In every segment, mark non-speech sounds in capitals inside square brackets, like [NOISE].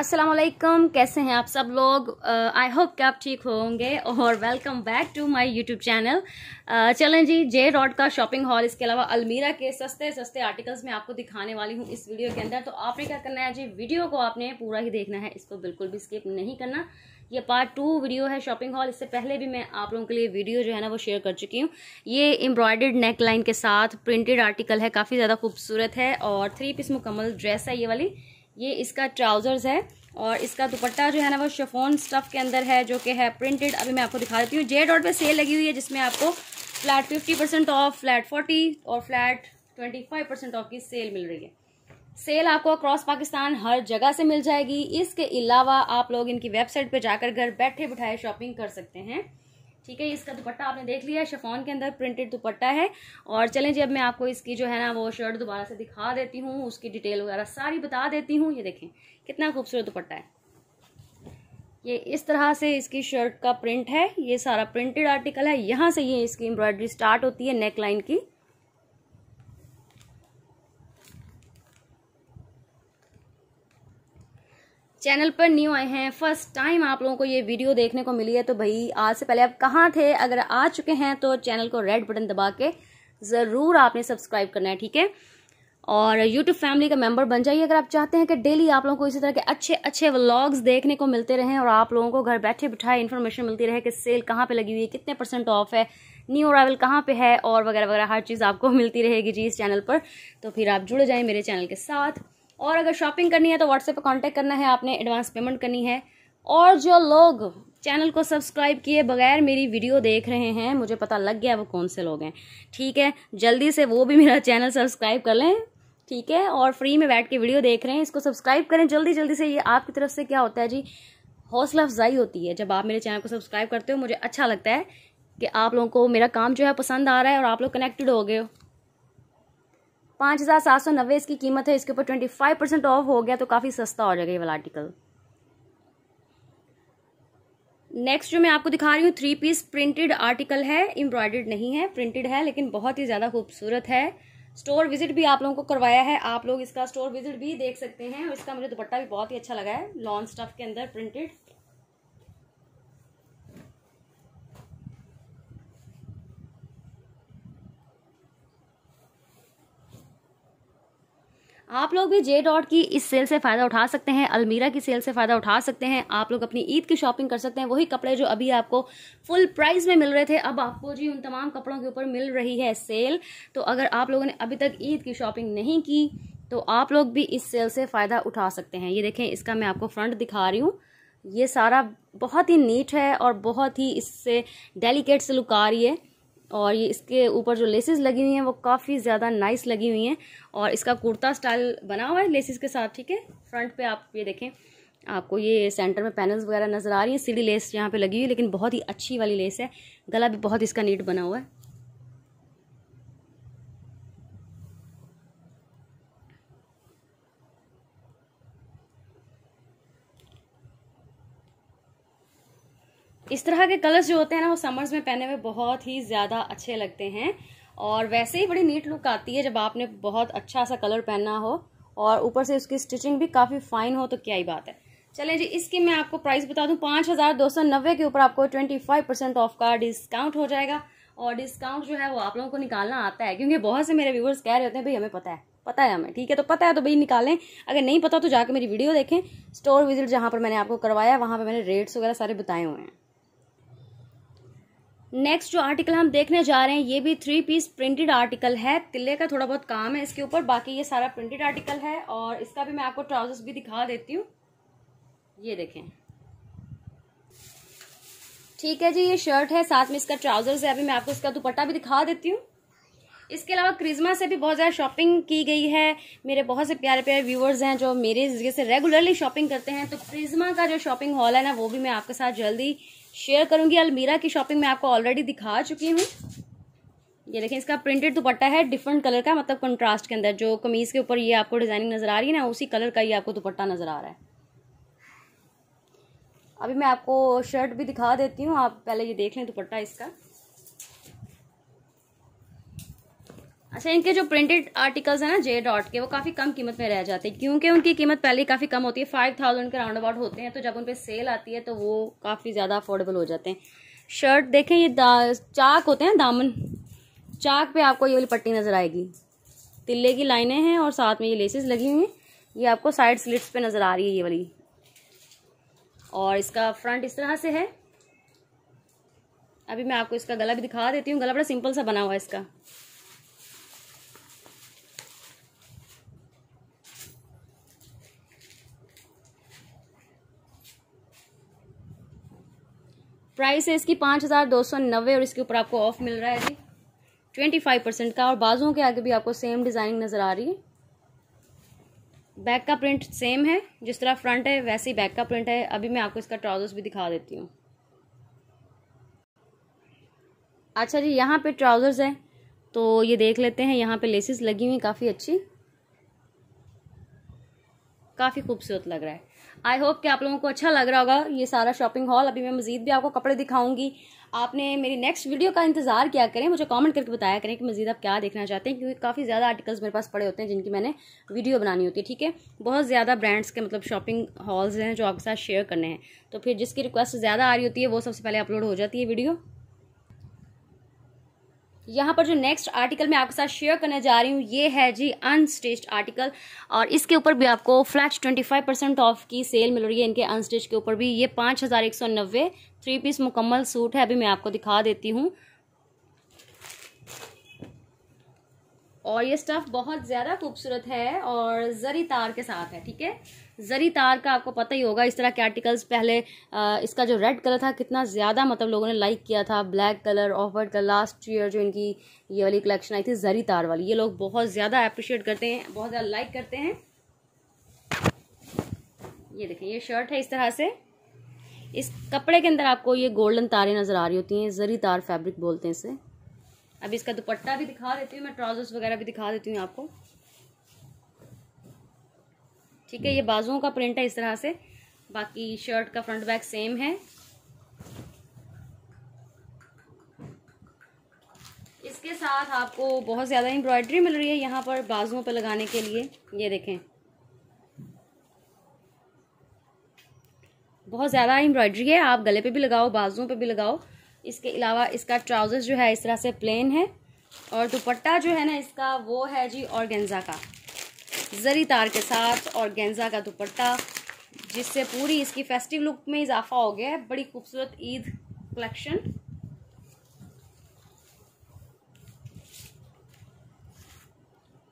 अस्सलाम वालेकुम कैसे हैं आप सब लोग आई होप कि आप ठीक होंगे और welcome back to my YouTube channel चलें जी जे रॉड का शॉपिंग हॉल इसके अलावा अलमीरा के सस्ते सस्ते आर्टिकल्स मैं आपको दिखाने वाली हूँ इस वीडियो के अंदर तो आपने क्या करना है जी वीडियो को आपने पूरा ही देखना है इसको बिल्कुल भी स्किप नहीं करना ये पार्ट टू वीडियो है शॉपिंग हॉल इससे पहले भी मैं आप लोगों के लिए वीडियो जो है ना वो शेयर कर चुकी हूँ ये एम्ब्रॉयडर्ड नेक लाइन के साथ प्रिंटेड आर्टिकल है काफ़ी ज़्यादा खूबसूरत है और थ्री पीस मुकम्मल ड्रेस है ये वाली ये इसका ट्राउज़र्स है और इसका दुपट्टा जो है ना वो शेफोन स्टफ़ के अंदर है जो कि है प्रिंटेड अभी मैं आपको दिखा देती हूँ जे डॉट पर सेल लगी हुई है जिसमें आपको flat fifty percent off flat forty और flat twenty five percent off की सेल मिल रही है सेल आपको अक्रॉस पाकिस्तान हर जगह से मिल जाएगी इसके अलावा आप लोग इनकी वेबसाइट पर जाकर घर बैठे बिठाए शॉपिंग कर सकते हैं ठीक है इसका दुपट्टा आपने देख लिया है के अंदर प्रिंटेड दुपट्टा है और चलें जी अब मैं आपको इसकी जो है ना वो शर्ट दोबारा से दिखा देती हूँ उसकी डिटेल वगैरह सारी बता देती हूँ ये देखें कितना खूबसूरत दुपट्टा है ये इस तरह से इसकी शर्ट का प्रिंट है ये सारा प्रिंटेड आर्टिकल है यहाँ से ये इसकी एम्ब्रॉयडरी स्टार्ट होती है नेक लाइन की चैनल पर न्यू आए हैं फर्स्ट टाइम आप लोगों को ये वीडियो देखने को मिली है तो भाई आज से पहले आप कहाँ थे अगर आ चुके हैं तो चैनल को रेड बटन दबा के ज़रूर आपने सब्सक्राइब करना है ठीक है और यूट्यूब फैमिली का मेंबर बन जाइए अगर आप चाहते हैं कि डेली आप लोगों को इसी तरह के अच्छे अच्छे व्लॉग्स देखने को मिलते रहें और आप लोगों को घर बैठे बिठाए इन्फॉर्मेशन मिलती रहे कि सेल कहाँ पे लगी हुई है कितने परसेंट ऑफ है न्यू अरावल कहाँ पे है और वगैरह वगैरह हर चीज़ आपको [LAUGHS] मिलती रहेगी जी इस चैनल पर तो फिर आप जुड़ जाएँ मेरे चैनल के साथ और अगर शॉपिंग करनी है तो व्हाट्सएप पर कॉन्टैक्ट करना है आपने एडवांस पेमेंट करनी है और जो लोग चैनल को सब्सक्राइब किए बगैर मेरी वीडियो देख रहे हैं मुझे पता लग गया वो कौन से लोग हैं ठीक है जल्दी से वो भी मेरा चैनल सब्सक्राइब कर लें ठीक है और फ्री में बैठ के वीडियो देख रहे हैं इसको सब्सक्राइब करें जल्दी जल्दी से ये आपकी तरफ से क्या होता है जी हौसला अफजाई होती है जब आप मेरे चैनल को सब्सक्राइब करते हो मुझे अच्छा लगता है कि आप लोगों को मेरा काम जो है पसंद आ रहा है और आप लोग कनेक्टेड हो गए हो पाँच हज़ार सात सौ नब्बे इसकी कीमत है इसके ऊपर ट्वेंटी फाइव परसेंट ऑफ हो गया तो काफ़ी सस्ता हो जाएगा ये वाला आर्टिकल नेक्स्ट जो मैं आपको दिखा रही हूँ थ्री पीस प्रिंटेड आर्टिकल है एम्ब्रॉयडर्ड नहीं है प्रिंटेड है लेकिन बहुत ही ज़्यादा खूबसूरत है स्टोर विजिट भी आप लोगों को करवाया है आप लोग इसका स्टोर विजिट भी देख सकते हैं और इसका मुझे दुपट्टा भी बहुत ही अच्छा लगा है लॉन्ग स्टफ के अंदर प्रिंटेड आप लोग भी जे डॉट की इस सेल से फ़ायदा उठा सकते हैं अलमीरा की सेल से फ़ायदा उठा सकते हैं आप लोग अपनी ईद की शॉपिंग कर सकते हैं वही कपड़े जो अभी आपको फुल प्राइस में मिल रहे थे अब आपको जी उन तमाम कपड़ों के ऊपर मिल रही है सेल तो अगर आप लोगों ने अभी तक ईद की शॉपिंग नहीं की तो आप लोग भी इस सेल से फ़ायदा उठा सकते हैं ये देखें इसका मैं आपको फ्रंट दिखा रही हूँ ये सारा बहुत ही नीट है और बहुत ही इससे डेलीकेट से लुक आ रही है और ये इसके ऊपर जो लेसेस लगी हुई हैं वो काफ़ी ज़्यादा नाइस लगी हुई हैं और इसका कुर्ता स्टाइल बना हुआ है लेसेस के साथ ठीक है फ्रंट पे आप ये देखें आपको ये सेंटर में पैनल्स वगैरह नज़र आ रही हैं सीढ़ी लेस यहाँ पे लगी हुई है लेकिन बहुत ही अच्छी वाली लेस है गला भी बहुत इसका नीट बना हुआ है इस तरह के कलर्स जो होते हैं ना वो समर्स में पहने हुए बहुत ही ज़्यादा अच्छे लगते हैं और वैसे ही बड़ी नीट लुक आती है जब आपने बहुत अच्छा सा कलर पहना हो और ऊपर से उसकी स्टिचिंग भी काफ़ी फाइन हो तो क्या ही बात है चलें जी इसकी मैं आपको प्राइस बता दूं पाँच हज़ार दो सौ नब्बे के ऊपर आपको ट्वेंटी फाइव परसेंट ऑफ का डिस्काउंट हो जाएगा और डिस्काउंट जो है वो आप लोगों को निकालना आता है क्योंकि बहुत से मेरे व्यूवर्स कह रहे होते हैं भाई हमें पता है पता है हमें ठीक है तो पता है तो भाई निकालें अगर नहीं पता तो जाकर मेरी वीडियो देखें स्टोर विजिट जहाँ पर मैंने आपको करवाया वहाँ पर मैंने रेट्स वगैरह सारे बताए हुए हैं नेक्स्ट जो आर्टिकल हम देखने जा रहे हैं ये भी थ्री पीस प्रिंटेड आर्टिकल है तिल्ले का थोड़ा बहुत काम है इसके ऊपर बाकी ये सारा प्रिंटेड आर्टिकल है और इसका भी मैं आपको ट्राउजर्स भी दिखा देती हूँ ये देखें ठीक है जी ये शर्ट है साथ में इसका ट्राउजर्स है अभी मैं आपको इसका दुपट्टा भी दिखा देती हूँ इसके अलावा क्रिज्मा से भी बहुत ज़्यादा शॉपिंग की गई है मेरे बहुत से प्यारे प्यारे व्यूअर्स हैं जो मेरे जरिए से रेगुलरली शॉपिंग करते हैं तो क्रिज्मा का जो शॉपिंग हॉल है ना वो भी मैं आपके साथ जल्दी शेयर करूंगी अलमीरा की शॉपिंग मैं आपको ऑलरेडी दिखा चुकी हूँ ये देखें इसका प्रिंटेड दुपट्टा है डिफरेंट कलर का मतलब कंट्रास्ट के अंदर जो कमीज़ के ऊपर ये आपको डिज़ाइनिंग नज़र आ रही है ना उसी कलर का ये आपको दुपट्टा नज़र आ रहा है अभी मैं आपको शर्ट भी दिखा देती हूँ आप पहले ये देख लें दुपट्टा इसका अच्छा इनके जो प्रिंटेड आर्टिकल्स हैं ना जे डॉट के वो काफ़ी कम कीमत में रह जाते हैं क्योंकि उनकी कीमत पहले ही काफ़ी कम होती है फाइव थाउजेंड के राउंड अबाउट होते हैं तो जब उन पर सेल आती है तो वो काफ़ी ज़्यादा अफोर्डेबल हो जाते हैं शर्ट देखें ये चाक होते हैं दामन चाक पे आपको ये वाली पट्टी नज़र आएगी तिल्ले की लाइनें हैं और साथ में ये लेसेस लगी हुई हैं ये आपको साइड स्लिट्स पे नज़र आ रही है ये वाली और इसका फ्रंट इस तरह से है अभी मैं आपको इसका गला भी दिखा देती हूँ गला बड़ा सिंपल सा बना हुआ है इसका प्राइस है इसकी पाँच हज़ार दो सौ नब्बे और इसके ऊपर आपको ऑफ मिल रहा है जी ट्वेंटी फाइव परसेंट का और बाजुओं के आगे भी आपको सेम डिज़ाइन नज़र आ रही है बैक का प्रिंट सेम है जिस तरह फ्रंट है वैसे ही बैक का प्रिंट है अभी मैं आपको इसका ट्राउजर्स भी दिखा देती हूँ अच्छा जी यहाँ पे ट्राउज़र्स है तो ये देख लेते हैं यहाँ पे लेसिस लगी हुई काफ़ी अच्छी काफ़ी खूबसूरत लग रहा है आई होप कि आप लोगों को अच्छा लग रहा होगा ये सारा शॉपिंग हॉल अभी मैं मज़ीद भी आपको कपड़े दिखाऊंगी आपने मेरी नेक्स्ट वीडियो का इंतज़ार क्या करें मुझे कमेंट करके बताया करें कि मज़ीद आप क्या देखना चाहते हैं क्योंकि काफ़ी ज़्यादा आर्टिकल्स मेरे पास पड़े होते हैं जिनकी मैंने वीडियो बनानी होती है ठीक है बहुत ज़्यादा ब्रांड्स के मतलब शॉपिंग हॉल्स हैं जो आपके साथ शेयर करने हैं तो फिर जिसकी रिक्वेस्ट ज़्यादा आ रही होती है वो सबसे पहले अपलोड हो जाती है वीडियो यहाँ पर जो नेक्स्ट आर्टिकल मैं आपके साथ शेयर करने जा रही हूँ ये है जी अनस्टिच आर्टिकल और इसके ऊपर भी आपको flat twenty five percent off की सेल मिल रही है इनके अनस्टिच के ऊपर भी ये पाँच हज़ार एक सौ नब्बे थ्री पीस मुकम्मल सूट है अभी मैं आपको दिखा देती हूँ और ये स्टफ़ बहुत ज़्यादा खूबसूरत है और ज़री तार के साथ है ठीक है ज़री तार का आपको पता ही होगा इस तरह के आर्टिकल्स पहले आ, इसका जो रेड कलर था कितना ज़्यादा मतलब लोगों ने लाइक किया था black colour off white colour last year जो इनकी ये वाली कलेक्शन आई थी ज़री तार वाली ये लोग बहुत ज़्यादा अप्रिशिएट करते हैं बहुत ज़्यादा लाइक करते हैं ये देखें ये शर्ट है इस तरह से इस कपड़े के अंदर आपको ये गोल्डन तारें नज़र आ रही होती हैं ज़री तार फैब्रिक बोलते हैं इसे अब इसका दुपट्टा भी दिखा देती हूँ मैं ट्राउजर्स वगैरह भी दिखा देती हूँ आपको ठीक है ये बाजुओं का प्रिंट है इस तरह से बाकी शर्ट का फ्रंट बैक सेम है इसके साथ आपको बहुत ज़्यादा एम्ब्रॉयडरी मिल रही है यहाँ पर बाजुओं पर लगाने के लिए ये देखें बहुत ज़्यादा एम्ब्रॉयडरी है आप गले पे भी लगाओ बाजुओं पे भी लगाओ इसके अलावा इसका ट्राउज़र जो है इस तरह से प्लेन है और दुपट्टा जो है ना इसका वो है जी ऑर्गेन्ज़ा का जरी तार के साथ ऑर्गेन्ज़ा का दुपट्टा जिससे पूरी इसकी फेस्टिव लुक में इजाफा हो गया है बड़ी खूबसूरत ईद कलेक्शन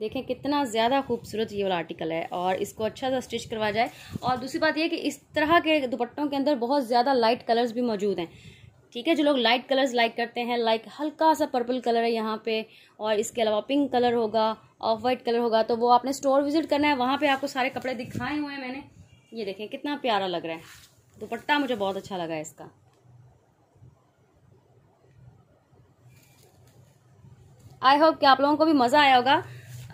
देखें कितना ज़्यादा खूबसूरत ये वाला आर्टिकल है और इसको अच्छा सा स्टिच करवाया जाए और दूसरी बात यह कि इस तरह के दुपट्टों के अंदर बहुत ज़्यादा लाइट कलर्स भी मौजूद हैं ठीक है जो लोग लाइट कलर्स लाइक करते हैं लाइक हल्का सा पर्पल कलर है यहाँ पे और इसके अलावा पिंक कलर होगा ऑफ वाइट कलर होगा तो वो आपने स्टोर विजिट करना है वहाँ पे आपको सारे कपड़े दिखाए हुए हैं मैंने ये देखें कितना प्यारा लग रहा है दुपट्टा मुझे बहुत अच्छा लगा है इसका आई होप कि आप लोगों को भी मज़ा आया होगा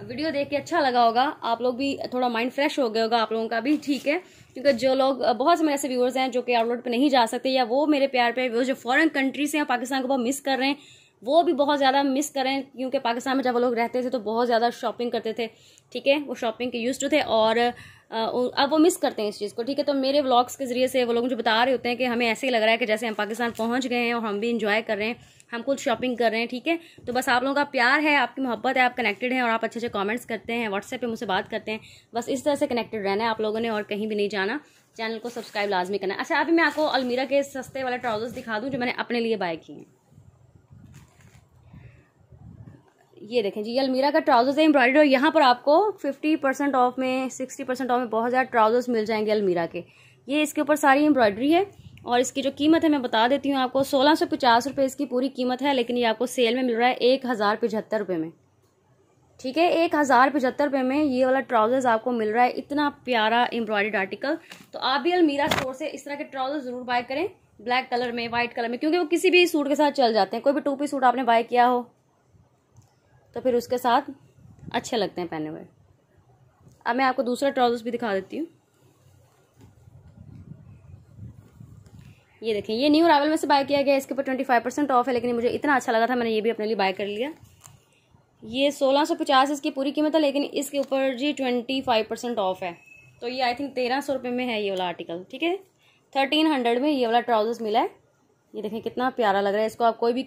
वीडियो देख के अच्छा लगा होगा आप लोग भी थोड़ा माइंड फ्रेश हो गया होगा आप लोगों का भी ठीक है क्योंकि जो लोग बहुत से ऐसे व्यूअर्स हैं जो कि आउटलोड पर नहीं जा सकते या वो मेरे प्यार पे वो जो फॉरेन कंट्री से हैं पाकिस्तान को बहुत मिस कर रहे हैं वो भी बहुत ज़्यादा मिस करें क्योंकि पाकिस्तान में जब वो लोग रहते थे तो बहुत ज़्यादा शॉपिंग करते थे ठीक है वो शॉपिंग के यूज टू थे और अब वो मिस करते हैं इस चीज़ को ठीक है तो मेरे व्लॉग्स के ज़रिए से वो लोग मुझे बता रहे होते हैं कि हमें ऐसे ही लग रहा है कि जैसे हम पाकिस्तान पहुँच गए हैं और हम भी इंजॉय कर रहे हैं हम खुद शॉपिंग कर रहे हैं ठीक है तो बस आप लोगों का प्यार है आपकी मोहब्बत है आप कनेक्टेड हैं और आप अच्छे अच्छे कमेंट्स करते हैं व्हाट्सएप पे मुझसे बात करते हैं बस इस तरह से कनेक्टेड रहना है आप लोगों ने और कहीं भी नहीं जाना चैनल को सब्सक्राइब लाजमी करना अच्छा अभी मैं आपको अलमीरा के सस्ते वाले ट्राउजर्स दिखा दूँ जो मैंने अपने लिए बाय किए हैं ये देखें जी अलमीरा का ट्राउजर्स है एम्ब्रॉयडर और यहाँ पर आपको फिफ्टी परसेंट ऑफ में सिक्सटी परसेंट ऑफ में बहुत ज़्यादा ट्राउजर्स मिल जाएंगे अलमीरा के ये इसके ऊपर सारी एम्ब्रॉयडरी है और इसकी जो कीमत है मैं बता देती हूँ आपको सोलह सौ पचास रुपये इसकी पूरी कीमत है लेकिन ये आपको सेल में मिल रहा है एक हज़ार पचहत्तर रुपये में ठीक है एक हज़ार पचहत्तर रुपये में ये वाला ट्राउजर्स आपको मिल रहा है इतना प्यारा एम्ब्रॉयडर्ड आर्टिकल तो आप भी अलमीरा स्टोर से इस तरह के ट्राउजर ज़रूर बाय करें ब्लैक कलर में वाइट कलर में क्योंकि वो किसी भी सूट के साथ चल जाते हैं कोई भी टू सूट आपने बाय किया हो तो फिर उसके साथ अच्छे लगते हैं पहने हुए अब मैं आपको दूसरा ट्राउजर्स भी दिखा देती हूँ ये देखें ये न्यू रावल में से बाय किया गया इसके ऊपर ट्वेंटी फाइव परसेंट ऑफ है लेकिन मुझे इतना अच्छा लगा था मैंने ये भी अपने लिए बाय कर लिया ये सोलह सौ पचास इसकी पूरी कीमत है लेकिन इसके ऊपर जी ट्वेंटी फाइव परसेंट ऑफ है तो ये आई थिंक तेरह सौ रुपये में है ये वाला आर्टिकल ठीक है थर्टीन हंड्रेड में ये वाला ट्राउजर्स मिला है ये देखें कितना प्यारा लग रहा है इसको आप कोई भी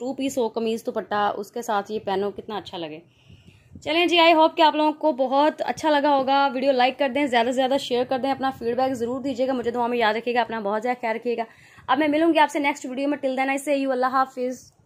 टू पीस हो कमीज़ दुपट्टा तो उसके साथ ये पहनो कितना अच्छा लगे चलें जी आई होप कि आप लोगों को बहुत अच्छा लगा होगा वीडियो लाइक कर दें ज़्यादा से ज़्यादा शेयर कर दें अपना फीडबैक ज़रूर दीजिएगा मुझे दुआ में याद रखिएगा अपना बहुत ज़्यादा ख्याल रखिएगा अब मैं मिलूंगी आपसे नेक्स्ट वीडियो में टिल देना इसे यू अल्लाह हाफिज़